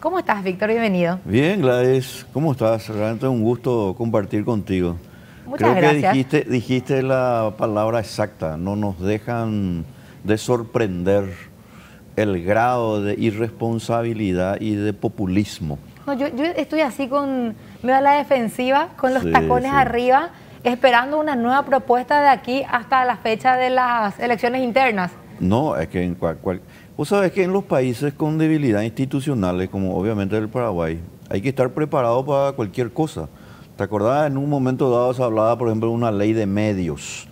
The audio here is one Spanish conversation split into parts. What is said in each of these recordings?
¿Cómo estás, Víctor? Bienvenido. Bien, Gladys. ¿Cómo estás? Realmente un gusto compartir contigo. Muchas Creo que dijiste, dijiste la palabra exacta. No nos dejan de sorprender el grado de irresponsabilidad y de populismo. yo, estoy así con, me a la defensiva, con los tacones arriba, esperando una nueva propuesta de aquí hasta la fecha de las elecciones internas. No, es que en cualquier... Vos sabés que en los países con debilidad institucionales, como obviamente el Paraguay, hay que estar preparado para cualquier cosa. ¿Te acordás? En un momento dado se hablaba, por ejemplo, de una ley de medios.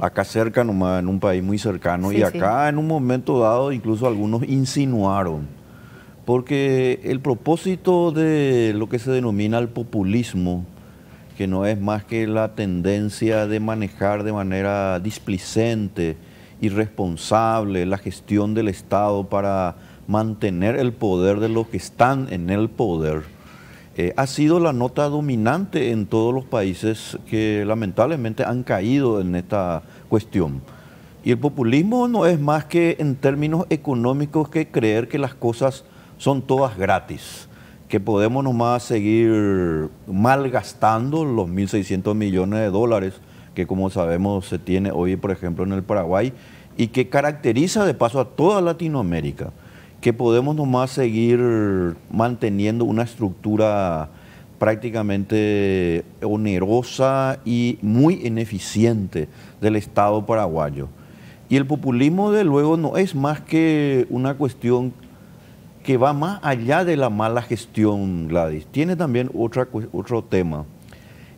Acá cerca nomás, en un país muy cercano. y acá en un momento dado incluso algunos insinuaron. Porque el propósito de lo que se denomina el populismo, que no es más que la tendencia de manejar de manera displicente, irresponsable, la gestión del Estado para mantener el poder de los que están en el poder, eh, ha sido la nota dominante en todos los países que lamentablemente han caído en esta cuestión. Y el populismo no es más que en términos económicos que creer que las cosas son todas gratis, que podemos nomás seguir malgastando los 1.600 millones de dólares que como sabemos se tiene hoy, por ejemplo, en el Paraguay y que caracteriza de paso a toda Latinoamérica, que podemos nomás seguir manteniendo una estructura prácticamente onerosa y muy ineficiente del Estado paraguayo. Y el populismo, de luego, no es más que una cuestión que va más allá de la mala gestión, Gladys. Tiene también otra, otro tema.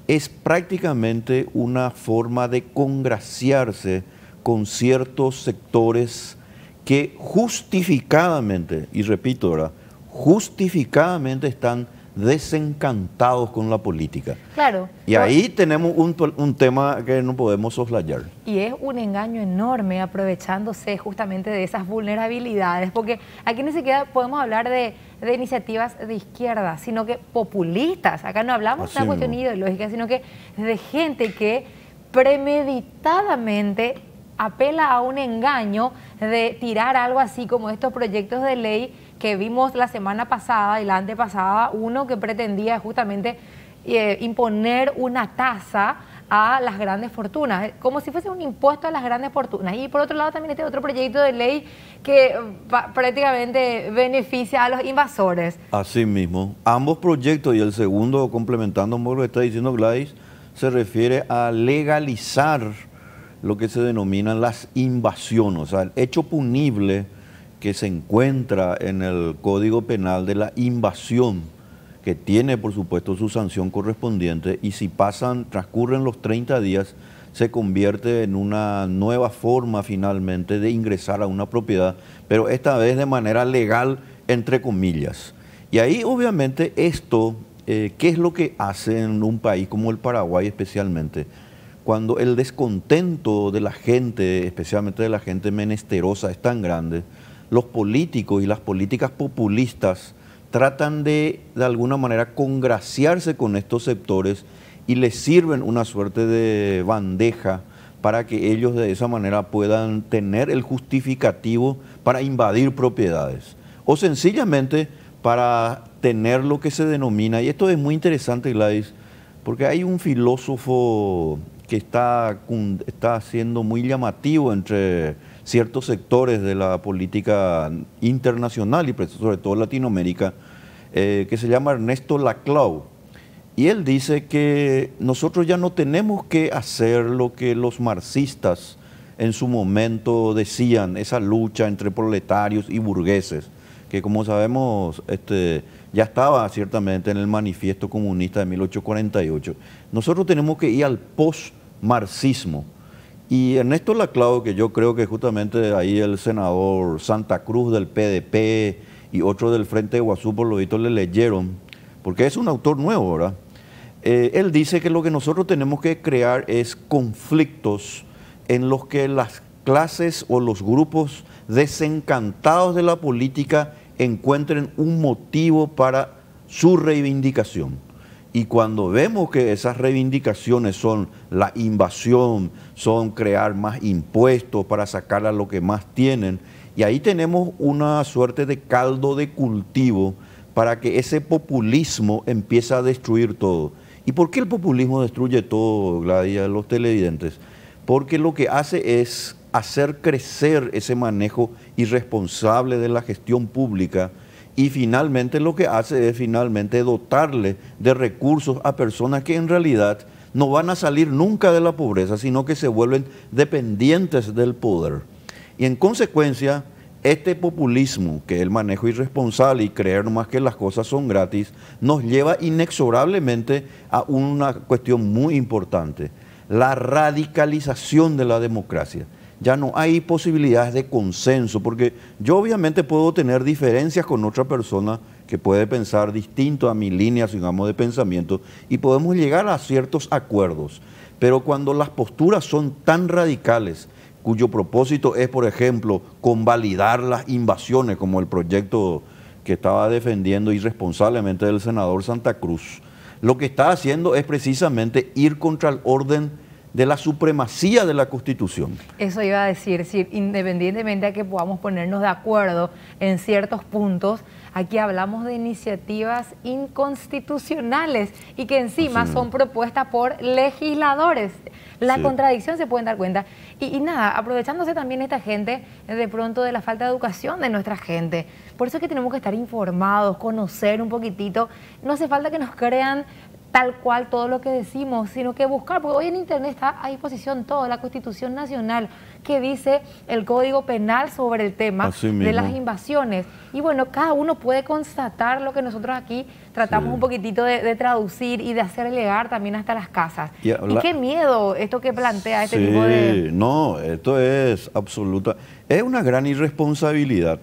Es prácticamente una forma de congraciarse con ciertos sectores que justificadamente, y repito, ahora justificadamente están desencantados con la política. Claro. Y ahí tenemos un, tema que no podemos soslayar. Y es un engaño enorme aprovechándose justamente de esas vulnerabilidades, porque aquí ni siquiera podemos hablar de, iniciativas de izquierda, sino que populistas. Acá no hablamos de una cuestión ideológica, sino que de gente que premeditadamente apela a un engaño de tirar algo así como estos proyectos de ley que vimos la semana pasada y la antepasada, uno que pretendía justamente eh, imponer una tasa a las grandes fortunas, eh, como si fuese un impuesto a las grandes fortunas. Y por otro lado también este otro proyecto de ley que eh, prácticamente beneficia a los invasores. Así mismo, ambos proyectos y el segundo complementando lo que está diciendo Gladys, se refiere a legalizar lo que se denominan las invasiones, o sea, el hecho punible que se encuentra en el Código Penal de la invasión, que tiene por supuesto su sanción correspondiente, y si pasan, transcurren los 30 días, se convierte en una nueva forma finalmente de ingresar a una propiedad, pero esta vez de manera legal, entre comillas. Y ahí obviamente esto, eh, ¿qué es lo que hace en un país como el Paraguay especialmente? cuando el descontento de la gente, especialmente de la gente menesterosa, es tan grande, los políticos y las políticas populistas tratan de, de alguna manera, congraciarse con estos sectores y les sirven una suerte de bandeja para que ellos de esa manera puedan tener el justificativo para invadir propiedades o sencillamente para tener lo que se denomina, y esto es muy interesante Gladys, porque hay un filósofo que está, está siendo muy llamativo entre ciertos sectores de la política internacional y pues, sobre todo Latinoamérica, eh, que se llama Ernesto Laclau. Y él dice que nosotros ya no tenemos que hacer lo que los marxistas en su momento decían, esa lucha entre proletarios y burgueses, que como sabemos este, ya estaba ciertamente en el manifiesto comunista de 1848. Nosotros tenemos que ir al post marxismo. Y Ernesto Laclau, que yo creo que justamente ahí el senador Santa Cruz del PDP y otro del Frente de Guasú por lo visto, le leyeron, porque es un autor nuevo, ahora, eh, él dice que lo que nosotros tenemos que crear es conflictos en los que las clases o los grupos desencantados de la política encuentren un motivo para su reivindicación. Y cuando vemos que esas reivindicaciones son la invasión, son crear más impuestos para sacar a lo que más tienen, y ahí tenemos una suerte de caldo de cultivo para que ese populismo empiece a destruir todo. ¿Y por qué el populismo destruye todo, Gladia, los televidentes? Porque lo que hace es hacer crecer ese manejo irresponsable de la gestión pública y finalmente lo que hace es finalmente dotarle de recursos a personas que en realidad no van a salir nunca de la pobreza, sino que se vuelven dependientes del poder. Y en consecuencia, este populismo, que es el manejo irresponsable y creer más que las cosas son gratis, nos lleva inexorablemente a una cuestión muy importante, la radicalización de la democracia ya no hay posibilidades de consenso, porque yo obviamente puedo tener diferencias con otra persona que puede pensar distinto a mi línea, digamos, de pensamiento, y podemos llegar a ciertos acuerdos. Pero cuando las posturas son tan radicales, cuyo propósito es, por ejemplo, convalidar las invasiones, como el proyecto que estaba defendiendo irresponsablemente el senador Santa Cruz, lo que está haciendo es precisamente ir contra el orden de la supremacía de la Constitución. Eso iba a decir, sí, independientemente de que podamos ponernos de acuerdo en ciertos puntos, aquí hablamos de iniciativas inconstitucionales y que encima son propuestas por legisladores. La contradicción se pueden dar cuenta. Y, y, nada, aprovechándose también esta gente de pronto de la falta de educación de nuestra gente. Por eso es que tenemos que estar informados, conocer un poquitito. No hace falta que nos crean tal cual todo lo que decimos, sino que buscar, porque hoy en Internet está a disposición toda la Constitución Nacional, que dice el Código Penal sobre el tema de las invasiones. Y bueno, cada uno puede constatar lo que nosotros aquí tratamos un poquitito de, traducir y de hacer llegar también hasta las casas. Y, qué miedo esto que plantea este tipo de... No, esto es absoluta, es una gran irresponsabilidad.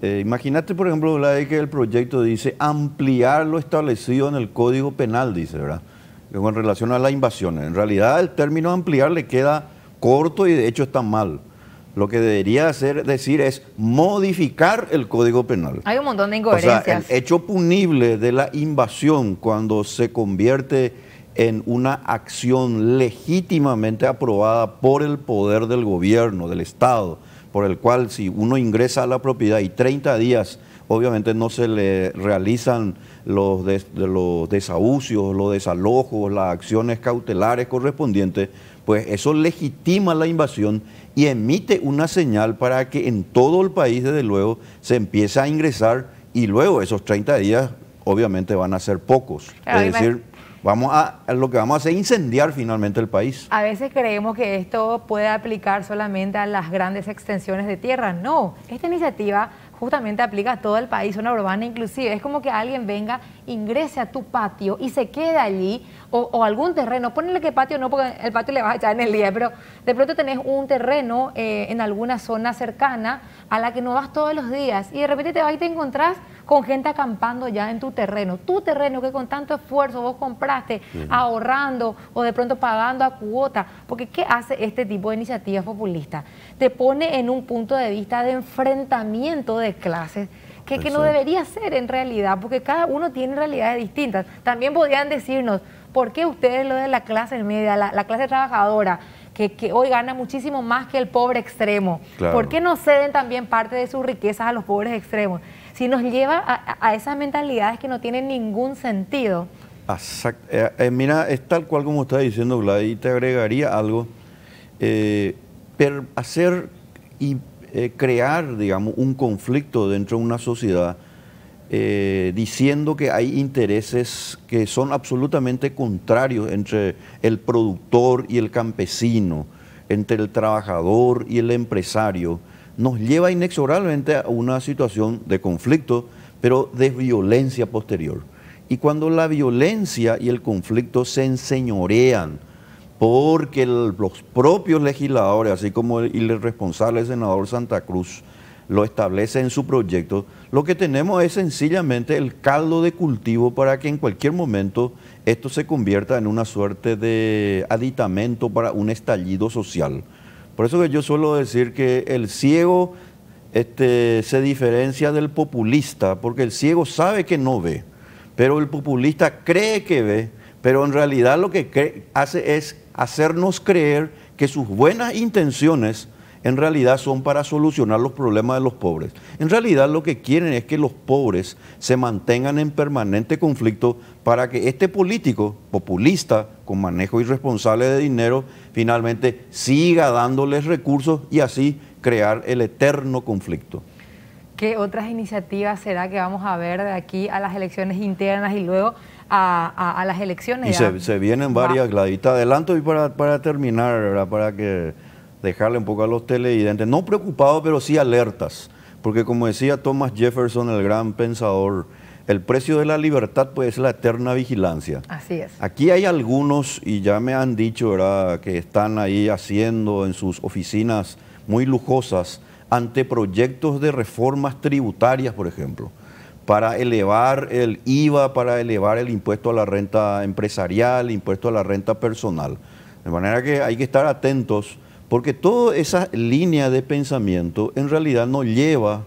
Eh, imagínate, por ejemplo, que el proyecto dice ampliar lo establecido en el Código Penal, dice, ¿verdad? En relación a la invasión. En realidad, el término ampliar le queda corto y de hecho está mal. Lo que debería hacer, decir es modificar el Código Penal. Hay un montón de incoherencias. el hecho punible de la invasión cuando se convierte en una acción legítimamente aprobada por el poder del gobierno, del Estado, por el cual si uno ingresa a la propiedad y 30 días obviamente no se le realizan los, los desahucios, los desalojos, las acciones cautelares correspondientes, pues eso legitima la invasión y emite una señal para que en todo el país, desde luego, se empiece a ingresar y luego esos 30 días obviamente van a ser pocos. es decir, vamos a, lo que vamos a hacer es incendiar finalmente el país. A veces creemos que esto puede aplicar solamente a las grandes extensiones de tierra. No, esta iniciativa justamente aplica a todo el país, zona urbana inclusive. Es como que alguien venga, ingrese a tu patio y se queda allí o, algún terreno. Ponle que patio no, porque el patio le vas a echar en el día, pero de pronto tenés un terreno eh, en alguna zona cercana a la que no vas todos los días y de repente te vas y te encontrás con gente acampando ya en tu terreno, tu terreno que con tanto esfuerzo vos compraste, ahorrando o de pronto pagando a cuota, porque ¿qué hace este tipo de iniciativas populistas? Te pone en un punto de vista de enfrentamiento de clases. Que, no debería ser en realidad, porque cada uno tiene realidades distintas. También podrían decirnos, ¿por qué ustedes lo de la clase media, la, clase trabajadora, que, hoy gana muchísimo más que el pobre extremo. ¿Por qué no ceden también parte de sus riquezas a los pobres extremos? si nos lleva a, esas mentalidades que no tienen ningún sentido. Eh, eh, mira, es tal cual como está diciendo Vlad, y te agregaría algo. Eh, hacer y eh, crear, digamos, un conflicto dentro de una sociedad diciendo que hay intereses que son absolutamente contrarios entre el productor y el campesino, entre el trabajador y el empresario nos lleva inexorablemente a una situación de conflicto, pero de violencia posterior. Y cuando la violencia y el conflicto se enseñorean, porque los propios legisladores, así como el, responsable senador Santa Cruz, lo establece en su proyecto, lo que tenemos es sencillamente el caldo de cultivo para que en cualquier momento esto se convierta en una suerte de aditamento para un estallido social. Por eso que yo suelo decir que el ciego este, se diferencia del populista, porque el ciego sabe que no ve, pero el populista cree que ve, pero en realidad lo que hace es hacernos creer que sus buenas intenciones en realidad son para solucionar los problemas de los pobres. En realidad lo que quieren es que los pobres se mantengan en permanente conflicto para que este político populista con manejo irresponsable de dinero finalmente siga dándoles recursos y así crear el eterno conflicto. ¿Qué otras iniciativas será que vamos a ver de aquí a las elecciones internas y luego a, las elecciones? Y se, vienen varias, Gladita. Adelanto y para, terminar, para que dejarle un poco a los televidentes, no preocupados, pero sí alertas, porque como decía Thomas Jefferson, el gran pensador, el precio de la libertad puede ser la eterna vigilancia. Así es. Aquí hay algunos, y ya me han dicho, que están ahí haciendo en sus oficinas muy lujosas ante proyectos de reformas tributarias, por ejemplo, para elevar el IVA, para elevar el impuesto a la renta empresarial, impuesto a la renta personal. De manera que hay que estar atentos porque toda esa línea de pensamiento en realidad nos lleva,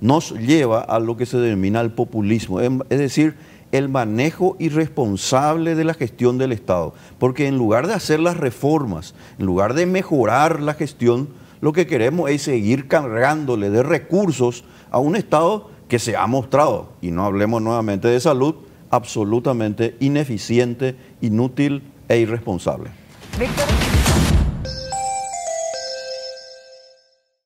nos lleva a lo que se denomina el populismo, em, es decir, el manejo irresponsable de la gestión del Estado. Porque en lugar de hacer las reformas, en lugar de mejorar la gestión, lo que queremos es seguir cargándole de recursos a un Estado que se ha mostrado, y no hablemos nuevamente de salud, absolutamente ineficiente, inútil e irresponsable.